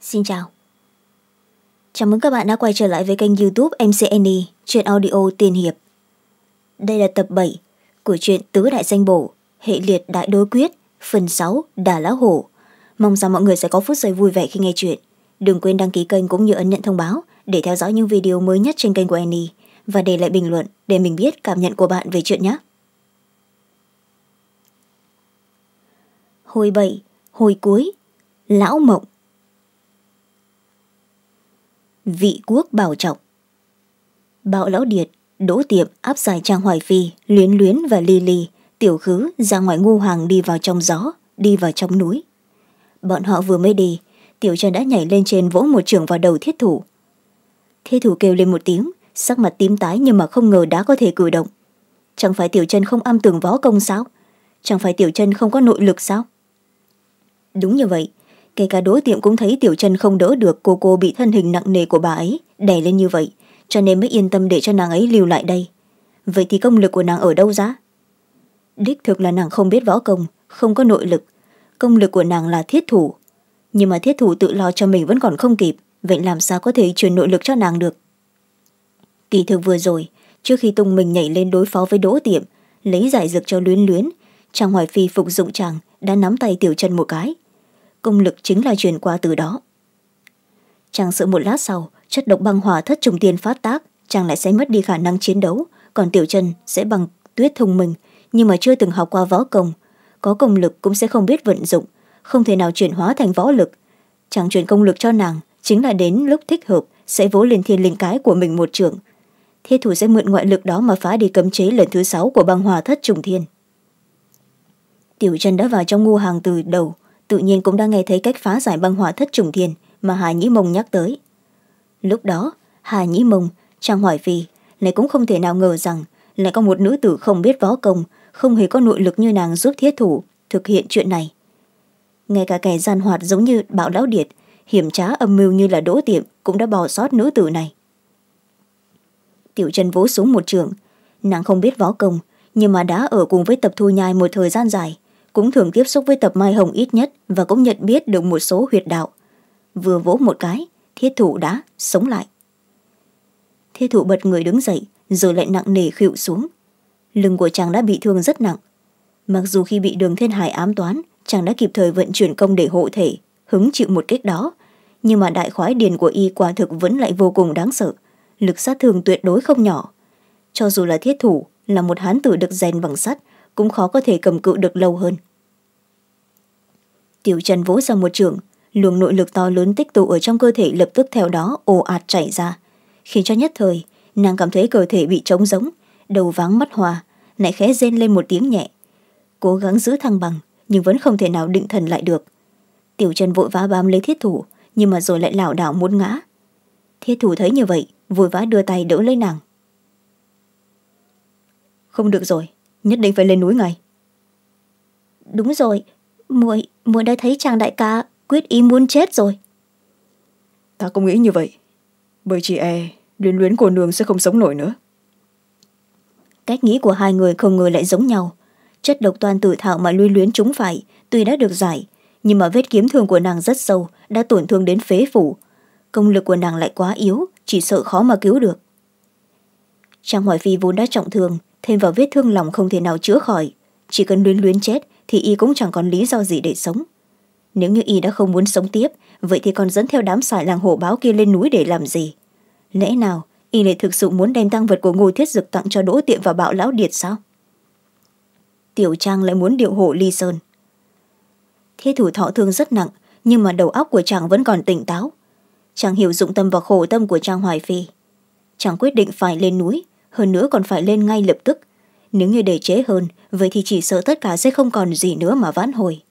xin chào chào mừng các bạn đã quay trở lại với kênh youtube mcne chuyện audio tiên hiệp đây là tập bảy của truyện tứ đại danh bổ hệ liệt đại đối quyết phần sáu đà lá hổ mong rằng mọi người sẽ có phút giây vui vẻ khi nghe chuyện đừng quên đăng ký kênh cũng như ấn nhận thông báo để theo dõi những video mới nhất trên kênh của annie và để lại bình luận để mình biết cảm nhận của bạn về chuyện nhé hồi bảy hồi cuối lão mộng vị quốc bảo trọng bạo lão điệt đỗ tiệm áp giải trang hoài phi luyến luyến và ly ly tiểu khứ ra ngoài ngô hoàng đi vào trong gió đi vào trong núi bọn họ vừa mới đi tiểu trần đã nhảy lên trên vỗ một trường vào đầu thiết thủ thiết thủ kêu lên một tiếng sắc mặt tím tái nhưng mà không ngờ đã có thể cử động chẳng phải tiểu trần không am tường võ công sao chẳng phải tiểu trần không có nội lực sao đúng như vậy kể cả đối tiệm cũng thấy tiểu chân không đỡ được cô cô bị thân hình nặng nề của bà ấy đè lên như vậy cho nên mới yên tâm để cho nàng ấy lưu lại đây vậy thì công lực của nàng ở đâu ra đích thực là nàng không biết võ công không có nội lực công lực của nàng là thiết thủ nhưng mà thiết thủ tự lo cho mình vẫn còn không kịp vậy làm sao có thể truyền nội lực cho nàng được kỳ thực vừa rồi trước khi tung mình nhảy lên đối phó với đỗ tiệm lấy giải dược cho luyến luyến chàng hoài phi phục dụng chàng đã nắm tay tiểu chân một cái công lực chính là truyền qua từ đó chàng sợ một lát sau chất độc băng hỏa thất trùng tiên phát tác chàng lại sẽ mất đi khả năng chiến đấu còn tiểu chân sẽ bằng tuyết thông minh nhưng mà chưa từng học qua võ công có công lực cũng sẽ không biết vận dụng không thể nào chuyển hóa thành võ lực chàng chuyển công lực cho nàng chính là đến lúc thích hợp sẽ vỗ lên thiên linh cái của mình một trường thế thủ sẽ mượn ngoại lực đó mà phá đi cấm chế lần thứ sáu của băng hòa thất trùng thiên tiểu chân đã vào trong ngu hàng từ đầu tự nhiên cũng đã nghe thấy cách phá giải băng hỏa thất trùng thiền mà hà nhĩ mông nhắc tới lúc đó hà nhĩ mông trang hỏi vì lại cũng không thể nào ngờ rằng lại có một nữ tử không biết võ công không hề có nội lực như nàng giúp thiết thủ thực hiện chuyện này ngay cả kẻ gian hoạt giống như bạo lão điệt hiểm trá âm mưu như là đỗ tiệm cũng đã bỏ sót nữ tử này tiểu chân vỗ xuống một trường nàng không biết võ công nhưng mà đã ở cùng với tập thu nhai một thời gian dài cũng thường tiếp xúc với tập mai hồng ít nhất và cũng nhận biết được một số huyệt đạo vừa vỗ một cái thiết thủ đã sống lại thiết thủ bật người đứng dậy rồi lại nặng nề khịu xuống lưng của chàng đã bị thương rất nặng mặc dù khi bị đường thiên hải ám toán chàng đã kịp thời vận chuyển công để hộ thể hứng chịu một kích đó nhưng mà đại khoái điền của y quả thực vẫn lại vô cùng đáng sợ lực sát thương tuyệt đối không nhỏ cho dù là thiết thủ là một hán tử được rèn bằng sắt cũng khó có thể cầm cự được lâu hơn tiểu trần vỗ ra một trường luồng nội lực to lớn tích tụ ở trong cơ thể lập tức theo đó ồ ạt chảy ra khiến cho nhất thời nàng cảm thấy cơ thể bị trống rỗng đầu váng mắt hòa lại khẽ rên lên một tiếng nhẹ cố gắng giữ thăng bằng nhưng vẫn không thể nào định thần lại được tiểu trần vội vã bám lấy thiết thủ nhưng mà rồi lại lảo đảo muốn ngã thiết thủ thấy như vậy vội vã đưa tay đỡ lấy nàng không được rồi nhất định phải lên núi ngay đúng rồi muội muội đã thấy chàng đại ca quyết ý muốn chết rồi ta cũng nghĩ như vậy bởi chị e luyến luyến của nương sẽ không sống nổi nữa cách nghĩ của hai người không ngờ lại giống nhau chất độc toàn tự thạo mà luyến luyến chúng phải tuy đã được giải nhưng mà vết kiếm thương của nàng rất sâu đã tổn thương đến phế phủ công lực của nàng lại quá yếu chỉ sợ khó mà cứu được trang hoài phi vốn đã trọng thương thêm vào vết thương lòng không thể nào chữa khỏi chỉ cần luyến luyến chết thì y cũng chẳng còn lý do gì để sống nếu như y đã không muốn sống tiếp vậy thì còn dẫn theo đám xài làng hổ báo kia lên núi để làm gì lẽ nào y lại thực sự muốn đem tăng vật của ngô thiết dực tặng cho đỗ tiện và bạo lão điệt sao tiểu trang lại muốn điệu hộ ly sơn thế thủ thọ thương rất nặng nhưng mà đầu óc của chàng vẫn còn tỉnh táo chàng hiểu dụng tâm và khổ tâm của trang hoài phi chàng quyết định phải lên núi hơn nữa còn phải lên ngay lập tức nếu như để chế hơn vậy thì chỉ sợ tất cả sẽ không còn gì nữa mà vãn hồi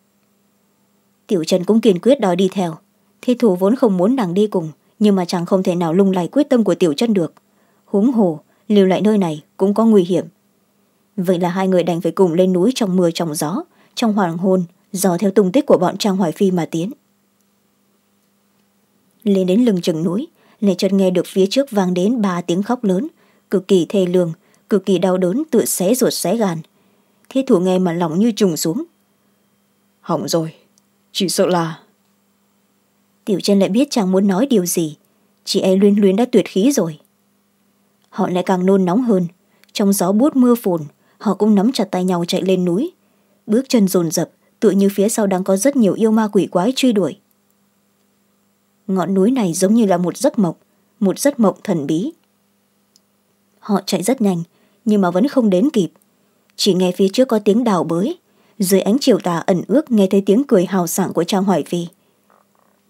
tiểu trần cũng kiên quyết đòi đi theo thi thủ vốn không muốn nàng đi cùng nhưng mà chàng không thể nào lung lay quyết tâm của tiểu trần được huống hồ lưu lại nơi này cũng có nguy hiểm vậy là hai người đành phải cùng lên núi trong mưa trong gió trong hoàng hôn dò theo tung tích của bọn trang hoài phi mà tiến lên đến lưng chừng núi lệ chợt nghe được phía trước vang đến ba tiếng khóc lớn cực kỳ thê lương cực kỳ đau đớn tự xé ruột xé gan thiết thủ nghe mà lòng như trùng xuống hỏng rồi chỉ sợ là tiểu chân lại biết chàng muốn nói điều gì chị ấy luyến luyến đã tuyệt khí rồi họ lại càng nôn nóng hơn trong gió buốt mưa phùn họ cũng nắm chặt tay nhau chạy lên núi bước chân rồn rập, tựa như phía sau đang có rất nhiều yêu ma quỷ quái truy đuổi ngọn núi này giống như là một giấc mộng một giấc mộng thần bí họ chạy rất nhanh nhưng mà vẫn không đến kịp chỉ nghe phía trước có tiếng đào bới dưới ánh chiều tà ẩn ước nghe thấy tiếng cười hào sảng của trang hoài phi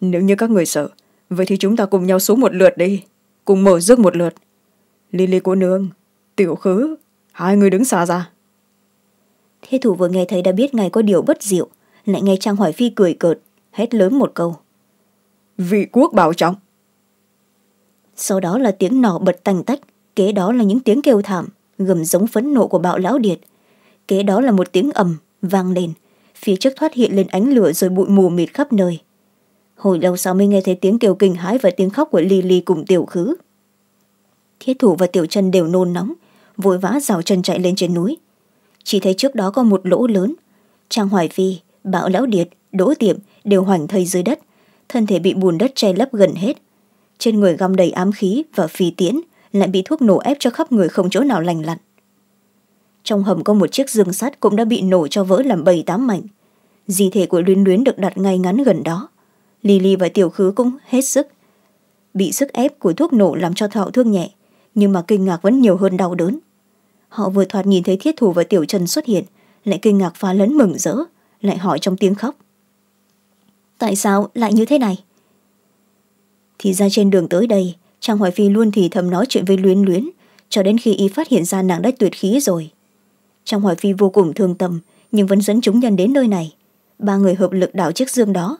nếu như các người sợ vậy thì chúng ta cùng nhau xuống một lượt đi cùng mở rước một lượt lily của nương tiểu khứ hai người đứng xa ra thế thủ vừa nghe thấy đã biết ngài có điều bất diệu lại nghe trang hoài phi cười cợt hét lớn một câu vị quốc bảo trọng sau đó là tiếng nỏ bật tành tách kế đó là những tiếng kêu thảm gầm giống phấn nộ của bạo lão điệt kế đó là một tiếng ầm vang lên phía trước thoát hiện lên ánh lửa rồi bụi mù mịt khắp nơi hồi lâu sau mới nghe thấy tiếng kêu kinh hãi và tiếng khóc của ly ly cùng tiểu khứ thiết thủ và tiểu chân đều nôn nóng vội vã rào chân chạy lên trên núi chỉ thấy trước đó có một lỗ lớn trang hoài phi bạo lão điệt đỗ tiệm đều hoành thây dưới đất thân thể bị bùn đất che lấp gần hết trên người găm đầy ám khí và phi tiễn lại bị thuốc nổ ép cho khắp người không chỗ nào lành lặn trong hầm có một chiếc giường sắt cũng đã bị nổ cho vỡ làm bảy tám mảnh di thể của luyến luyến được đặt ngay ngắn gần đó lily và tiểu khứ cũng hết sức bị sức ép của thuốc nổ làm cho thọ thương nhẹ nhưng mà kinh ngạc vẫn nhiều hơn đau đớn họ vừa thoạt nhìn thấy thiết thủ và tiểu trần xuất hiện lại kinh ngạc phá lấn mừng rỡ lại hỏi trong tiếng khóc tại sao lại như thế này thì ra trên đường tới đây trang hoài phi luôn thì thầm nói chuyện với luyến luyến cho đến khi y phát hiện ra nàng đã tuyệt khí rồi trang hoài phi vô cùng thương tâm nhưng vẫn dẫn chúng nhân đến nơi này ba người hợp lực đảo chiếc dương đó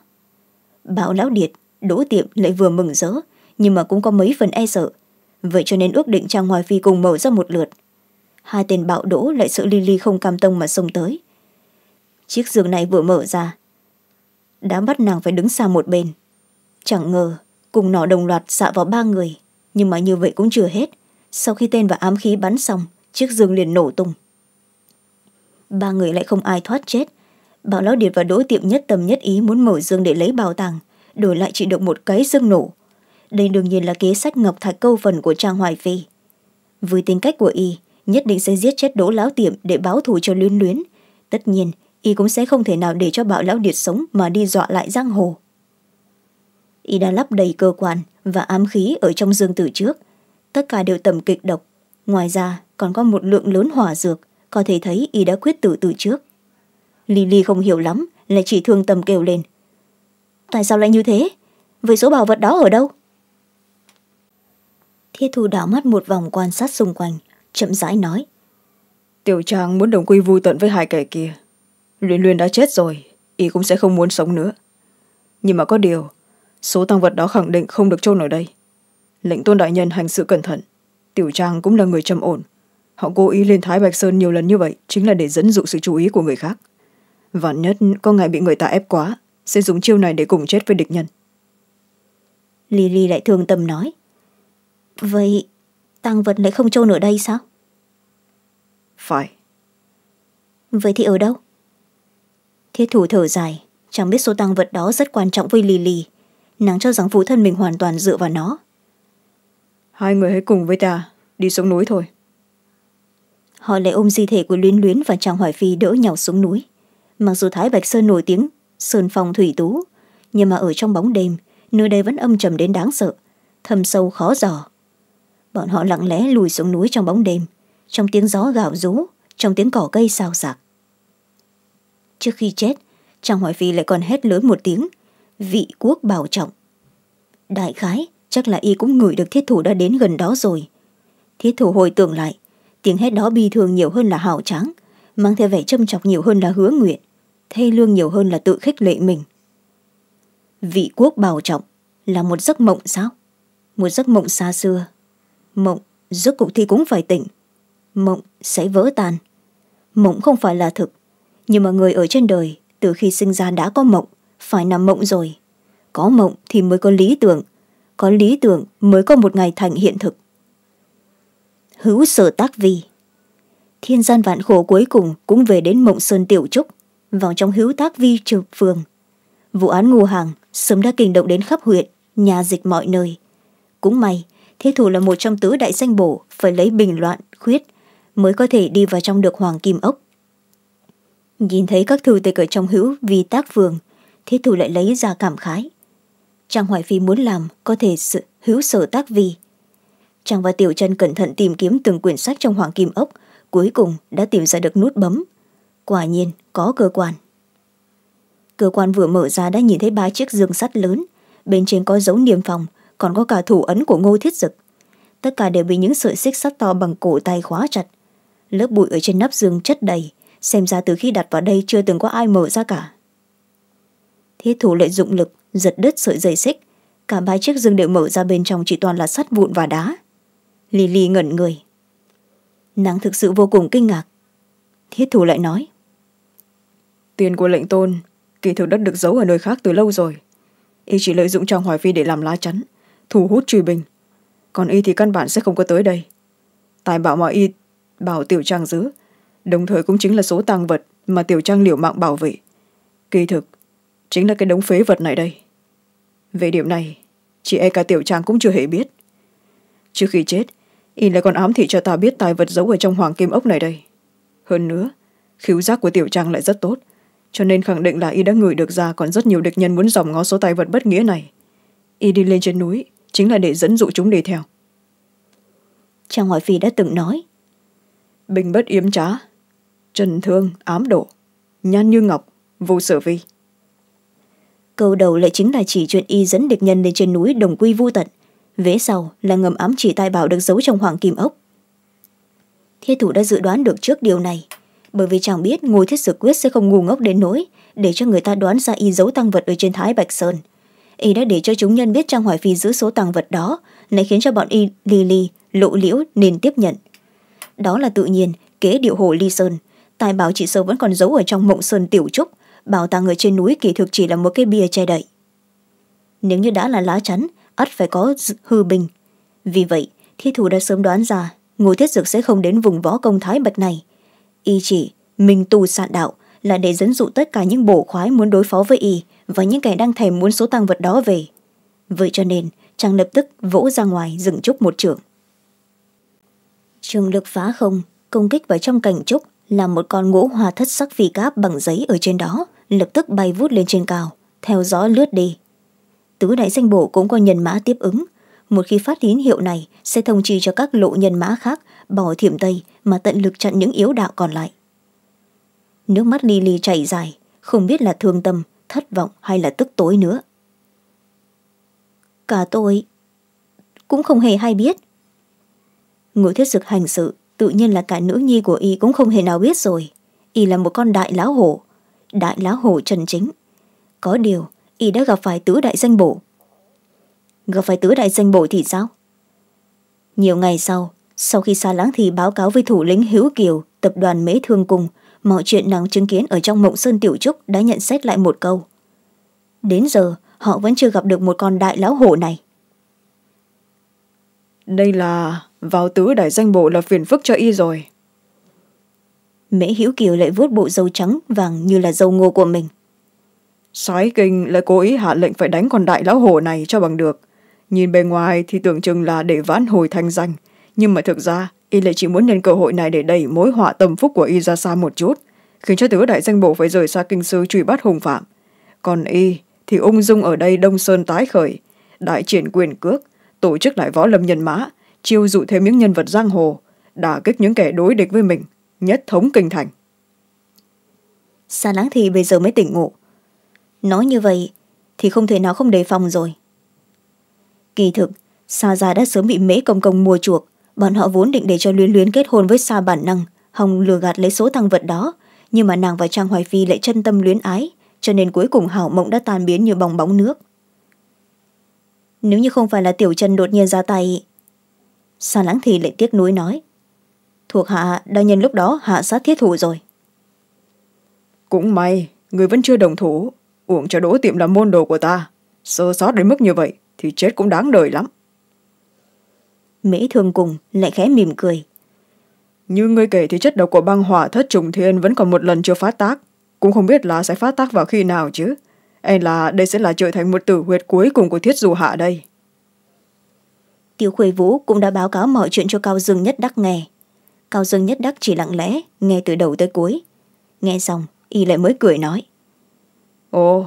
bảo lão điệt đỗ tiệm lại vừa mừng rỡ nhưng mà cũng có mấy phần e sợ vậy cho nên ước định trang hoài phi cùng mở ra một lượt hai tên bạo đỗ lại sợ ly ly không cam tông mà xông tới chiếc giường này vừa mở ra đã bắt nàng phải đứng xa một bên chẳng ngờ cùng nỏ đồng loạt xạ vào ba người nhưng mà như vậy cũng chưa hết sau khi tên và ám khí bắn xong chiếc giường liền nổ tung ba người lại không ai thoát chết bảo lão điệt và đỗ tiệm nhất tâm nhất ý muốn mở giường để lấy bảo tàng đổi lại chỉ được một cái dương nổ đây đương nhiên là kế sách ngọc thạch câu phần của trang hoài phi với tính cách của y nhất định sẽ giết chết đỗ lão tiệm để báo thù cho luyến luyến tất nhiên y cũng sẽ không thể nào để cho bạo lão điệt sống mà đi dọa lại giang hồ y đã lắp đầy cơ quan và ám khí ở trong dương tử trước tất cả đều tầm kịch độc ngoài ra còn có một lượng lớn hỏa dược có thể thấy y đã quyết tử từ trước lily không hiểu lắm lại chỉ thương tầm kêu lên tại sao lại như thế vậy số bảo vật đó ở đâu thiết thu đảo mắt một vòng quan sát xung quanh chậm rãi nói tiểu trang muốn đồng quy vui tận với hai kẻ kia luyện luyện đã chết rồi y cũng sẽ không muốn sống nữa nhưng mà có điều số tăng vật đó khẳng định không được trôn ở đây lệnh tôn đại nhân hành sự cẩn thận tiểu trang cũng là người trầm ổn họ cố ý lên thái bạch sơn nhiều lần như vậy chính là để dẫn dụ sự chú ý của người khác vạn nhất có ngài bị người ta ép quá sẽ dùng chiêu này để cùng chết với địch nhân lily lại thương tâm nói vậy tăng vật lại không trôn ở đây sao phải vậy thì ở đâu thiết thủ thở dài chẳng biết số tăng vật đó rất quan trọng với lily nàng cho rằng phụ thân mình hoàn toàn dựa vào nó hai người hãy cùng với ta đi xuống núi thôi họ lại ôm di thể của luyến luyến và chàng hoài phi đỡ nhau xuống núi mặc dù thái bạch sơn nổi tiếng sơn phong thủy tú nhưng mà ở trong bóng đêm nơi đây vẫn âm trầm đến đáng sợ thâm sâu khó dò bọn họ lặng lẽ lùi xuống núi trong bóng đêm trong tiếng gió gạo rú trong tiếng cỏ cây xào xạc trước khi chết chàng hoài phi lại còn hét lớn một tiếng vị quốc bảo trọng đại khái chắc là y cũng ngửi được thiết thủ đã đến gần đó rồi thiết thủ hồi tưởng lại tiếng hét đó bi thường nhiều hơn là hào tráng mang theo vẻ châm chọc nhiều hơn là hứa nguyện thê lương nhiều hơn là tự khích lệ mình vị quốc bảo trọng là một giấc mộng sao một giấc mộng xa xưa mộng rốt cuộc thi cũng phải tỉnh mộng sẽ vỡ tan mộng không phải là thực nhưng mà người ở trên đời từ khi sinh ra đã có mộng phải nằm mộng rồi có mộng thì mới có lý tưởng có lý tưởng mới có một ngày thành hiện thực hữu sở tác vi thiên gian vạn khổ cuối cùng cũng về đến mộng sơn tiểu trúc vào trong hữu tác vi trừ phường vụ án ngô hàng sớm đã kinh động đến khắp huyện nhà dịch mọi nơi cũng may thế thủ là một trong tứ đại danh bổ phải lấy bình loạn khuyết mới có thể đi vào trong được hoàng kim ốc nhìn thấy các thư tịch ở trong hữu vi tác phường thế thủ lại lấy ra cảm khái chàng hoài phi muốn làm có thể sự, hữu sở tác vi chàng và tiểu chân cẩn thận tìm kiếm từng quyển sách trong hoàng kim ốc cuối cùng đã tìm ra được nút bấm quả nhiên có cơ quan cơ quan vừa mở ra đã nhìn thấy ba chiếc giường sắt lớn bên trên có dấu niêm phòng còn có cả thủ ấn của ngô thiết dực tất cả đều bị những sợi xích sắt to bằng cổ tay khóa chặt lớp bụi ở trên nắp giường chất đầy xem ra từ khi đặt vào đây chưa từng có ai mở ra cả thiết thủ lại dụng lực giật đứt sợi dây xích cả ba chiếc rừng đều mở ra bên trong chỉ toàn là sắt vụn và đá lily ngẩn người nàng thực sự vô cùng kinh ngạc thiết thủ lại nói tiền của lệnh tôn kỳ thực đất được giấu ở nơi khác từ lâu rồi y chỉ lợi dụng trong hoài phi để làm lá chắn thu hút truy bình còn y thì căn bản sẽ không có tới đây tài bảo mà y bảo tiểu trang giữ đồng thời cũng chính là số tàng vật mà tiểu trang liều mạng bảo vệ kỳ thực chính là cái đống phế vật này đây về điểm này chị e cả tiểu trang cũng chưa hề biết trước khi chết y lại còn ám thị cho ta biết tài vật giấu ở trong hoàng kim ốc này đây hơn nữa khiếu giác của tiểu trang lại rất tốt cho nên khẳng định là y đã ngửi được ra còn rất nhiều địch nhân muốn dòm ngó số tài vật bất nghĩa này y đi lên trên núi chính là để dẫn dụ chúng đi theo trang ngoại phi đã từng nói bình bất yếm trá trần thương ám độ nhan như ngọc vô sở vi câu đầu lại chính là chỉ chuyện y dẫn địch nhân lên trên núi đồng quy vô tận vế sau là ngầm ám chỉ tai bảo được giấu trong hoàng kim ốc thiết thủ đã dự đoán được trước điều này bởi vì chàng biết ngô thiết sử quyết sẽ không ngu ngốc đến nỗi để cho người ta đoán ra y giấu tăng vật ở trên thái bạch sơn y đã để cho chúng nhân biết trang hoài phi giữ số tăng vật đó lại khiến cho bọn y li li lộ liễu nên tiếp nhận đó là tự nhiên kế điệu hồ ly sơn tài bảo chị sơ vẫn còn giấu ở trong mộng sơn tiểu trúc bảo tàng ở trên núi kỳ thực chỉ là một cái bia che đậy nếu như đã là lá chắn ắt phải có hư bình vì vậy thi thủ đã sớm đoán ra ngô thiết dực sẽ không đến vùng võ công thái bạch này y chỉ mình tù sạn đạo là để dẫn dụ tất cả những bổ khoái muốn đối phó với y và những kẻ đang thèm muốn số tăng vật đó về vậy cho nên chàng lập tức vỗ ra ngoài dựng trúc một trưởng. trường lực phá không công kích vào trong cảnh trúc là một con ngũ hoa thất sắc phi cáp bằng giấy ở trên đó lập tức bay vút lên trên cao theo gió lướt đi tứ đại danh bổ cũng có nhân mã tiếp ứng một khi phát tín hiệu này sẽ thông chi cho các lộ nhân mã khác bỏ thiểm tây mà tận lực chặn những yếu đạo còn lại nước mắt ly ly chảy dài không biết là thương tâm thất vọng hay là tức tối nữa cả tôi cũng không hề hay biết ngồi thiết dực hành sự tự nhiên là cả nữ nhi của y cũng không hề nào biết rồi y là một con đại lão hổ đại lá hổ trần chính có điều y đã gặp phải tứ đại danh bổ gặp phải tứ đại danh bổ thì sao nhiều ngày sau sau khi xa láng thì báo cáo với thủ lĩnh hữu kiều tập đoàn mễ thương cùng mọi chuyện nàng chứng kiến ở trong mộng sơn tiểu trúc đã nhận xét lại một câu đến giờ họ vẫn chưa gặp được một con đại lão hổ này đây là vào tứ đại danh bộ là phiền phức cho y rồi mễ hữu kiều lại vuốt bộ dâu trắng vàng như là dâu ngô của mình sói kinh lại cố ý hạ lệnh phải đánh con đại lão hổ này cho bằng được nhìn bề ngoài thì tưởng chừng là để vãn hồi thanh danh nhưng mà thực ra y lại chỉ muốn nhân cơ hội này để đẩy mối họa tâm phúc của y ra xa một chút khiến cho tứ đại danh bộ phải rời xa kinh sư truy bắt hùng phạm còn y thì ung dung ở đây đông sơn tái khởi đại triển quyền cước tổ chức lại võ lâm nhân mã chiêu dụ thêm những nhân vật giang hồ đả kích những kẻ đối địch với mình nhất thống kinh thành sa láng thì bây giờ mới tỉnh ngộ nói như vậy thì không thể nào không đề phòng rồi kỳ thực sa gia đã sớm bị mễ công công mua chuộc bọn họ vốn định để cho luyến luyến kết hôn với sa bản năng hồng lừa gạt lấy số tăng vật đó nhưng mà nàng và trang hoài phi lại chân tâm luyến ái cho nên cuối cùng hảo mộng đã tan biến như bong bóng nước nếu như không phải là tiểu chân đột nhiên ra tay sa lãng thì lại tiếc nuối nói thuộc hạ đã nhân lúc đó hạ sát thiết thủ rồi cũng may người vẫn chưa đồng thủ uổng cho đỗ tiệm làm môn đồ của ta sơ sót đến mức như vậy thì chết cũng đáng đời lắm mỹ thường cùng lại khẽ mỉm cười như ngươi kể thì chất độc của băng hỏa thất trùng thiên vẫn còn một lần chưa phát tác cũng không biết là sẽ phát tác vào khi nào chứ e là đây sẽ là trở thành một tử huyệt cuối cùng của thiết dù hạ đây tiểu khuê vũ cũng đã báo cáo mọi chuyện cho cao dương nhất đắc nghe cao dương nhất đắc chỉ lặng lẽ nghe từ đầu tới cuối nghe xong y lại mới cười nói ồ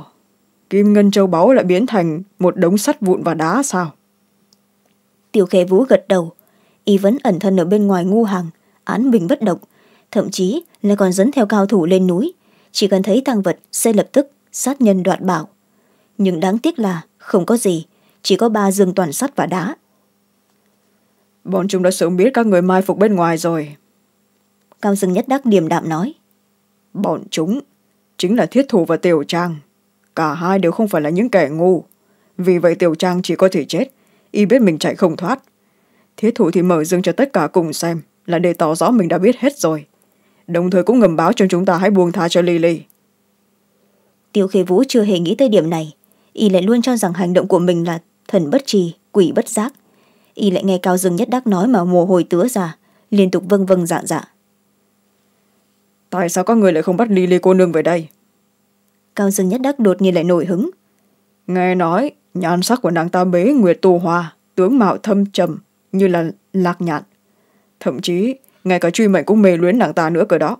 kim ngân châu báu lại biến thành một đống sắt vụn và đá sao tiêu khê vũ gật đầu y vẫn ẩn thân ở bên ngoài ngu hàng án bình bất động thậm chí lại còn dẫn theo cao thủ lên núi chỉ cần thấy tăng vật sẽ lập tức sát nhân đoạt bảo nhưng đáng tiếc là không có gì chỉ có ba giường toàn sắt và đá bọn chúng đã sớm biết các người mai phục bên ngoài rồi cao dương nhất đắc điềm đạm nói bọn chúng chính là thiết thủ và tiểu trang cả hai đều không phải là những kẻ ngu vì vậy tiểu trang chỉ có thể chết y biết mình chạy không thoát thiết thủ thì mở dương cho tất cả cùng xem là để tỏ rõ mình đã biết hết rồi đồng thời cũng ngầm báo cho chúng ta hãy buông tha cho lily tiêu khê vũ chưa hề nghĩ tới điểm này y lại luôn cho rằng hành động của mình là thần bất trì quỷ bất giác y lại nghe cao dương nhất đắc nói mà mồ hôi tứa ra liên tục vâng vâng dạ dạ tại sao các người lại không bắt ly ly cô nương về đây cao dương nhất đắc đột nhiên lại nổi hứng nghe nói nhan sắc của nàng ta bế nguyệt tu hoa tướng mạo thâm trầm như là lạc nhạn thậm chí ngay cả truy mệnh cũng mê luyến nàng ta nữa cơ đó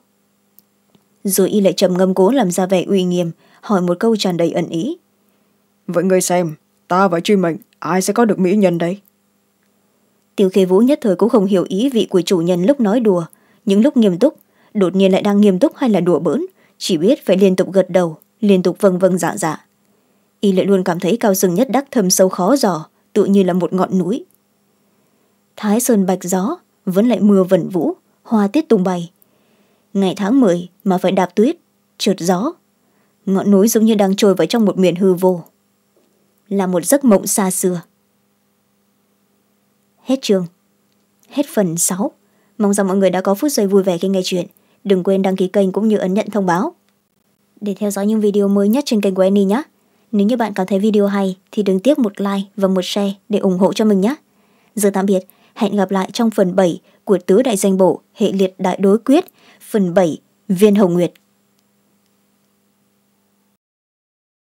rồi y lại trầm ngâm cố làm ra vẻ uy nghiêm hỏi một câu tràn đầy ẩn ý vậy ngươi xem ta và truy mệnh ai sẽ có được mỹ nhân đấy tiêu khê vũ nhất thời cũng không hiểu ý vị của chủ nhân lúc nói đùa những lúc nghiêm túc đột nhiên lại đang nghiêm túc hay là đùa bỡn chỉ biết phải liên tục gật đầu liên tục vâng vâng dạ dạ y lại luôn cảm thấy cao rừng nhất đắc thâm sâu khó giò tự như là một ngọn núi thái sơn bạch gió vẫn lại mưa vẩn vũ hoa tiết tung bay ngày tháng m mà phải đạp tuyết trượt gió ngọn núi giống như đang trôi vào trong một miền hư vô là một giấc mộng xa xưa Hết trường Hết phần sáu Mong rằng mọi người đã có phút giây vui vẻ khi nghe chuyện. Đừng quên đăng ký kênh cũng như ấn nhận thông báo. Để theo dõi những video mới nhất trên kênh của Annie nhé. Nếu như bạn cảm thấy video hay thì đừng tiếc một like và một share để ủng hộ cho mình nhé. Giờ tạm biệt, hẹn gặp lại trong phần bảy của Tứ Đại Danh Bộ Hệ Liệt Đại Đối Quyết, phần bảy Viên Hồng Nguyệt.